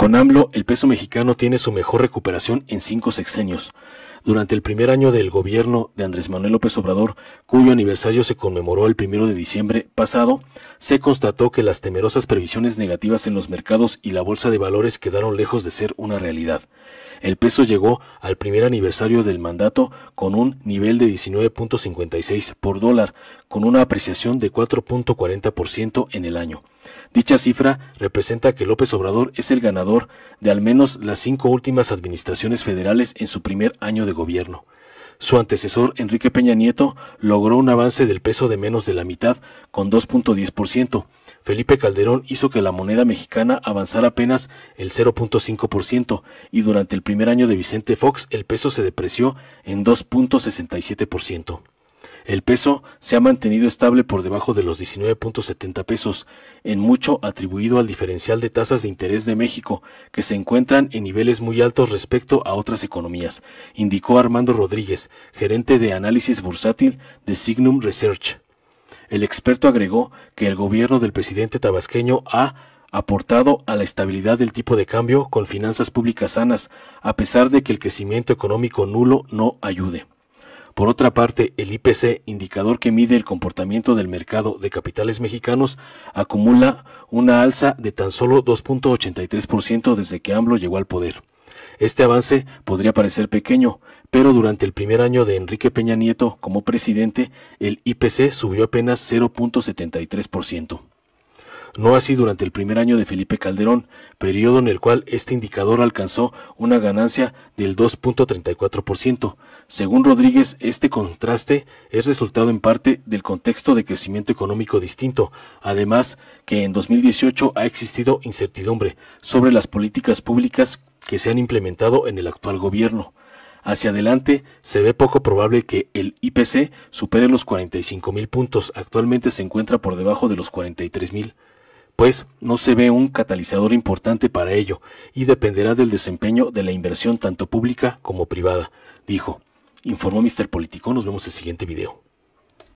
Con AMLO, el peso mexicano tiene su mejor recuperación en cinco sexenios. Durante el primer año del gobierno de Andrés Manuel López Obrador, cuyo aniversario se conmemoró el primero de diciembre pasado, se constató que las temerosas previsiones negativas en los mercados y la bolsa de valores quedaron lejos de ser una realidad. El peso llegó al primer aniversario del mandato con un nivel de 19.56 por dólar, con una apreciación de 4.40% en el año. Dicha cifra representa que López Obrador es el ganador de al menos las cinco últimas administraciones federales en su primer año de gobierno. Su antecesor, Enrique Peña Nieto, logró un avance del peso de menos de la mitad, con 2.10%. Felipe Calderón hizo que la moneda mexicana avanzara apenas el 0.5%, y durante el primer año de Vicente Fox el peso se depreció en 2.67%. El peso se ha mantenido estable por debajo de los 19.70 pesos, en mucho atribuido al diferencial de tasas de interés de México, que se encuentran en niveles muy altos respecto a otras economías, indicó Armando Rodríguez, gerente de análisis bursátil de Signum Research. El experto agregó que el gobierno del presidente tabasqueño ha aportado a la estabilidad del tipo de cambio con finanzas públicas sanas, a pesar de que el crecimiento económico nulo no ayude. Por otra parte, el IPC, indicador que mide el comportamiento del mercado de capitales mexicanos, acumula una alza de tan solo 2.83% desde que AMLO llegó al poder. Este avance podría parecer pequeño, pero durante el primer año de Enrique Peña Nieto como presidente, el IPC subió apenas 0.73% no así durante el primer año de Felipe Calderón, periodo en el cual este indicador alcanzó una ganancia del 2.34%. Según Rodríguez, este contraste es resultado en parte del contexto de crecimiento económico distinto, además que en 2018 ha existido incertidumbre sobre las políticas públicas que se han implementado en el actual gobierno. Hacia adelante se ve poco probable que el IPC supere los 45 mil puntos, actualmente se encuentra por debajo de los 43 mil pues no se ve un catalizador importante para ello y dependerá del desempeño de la inversión tanto pública como privada, dijo. Informó Mr. Político. Nos vemos en el siguiente video.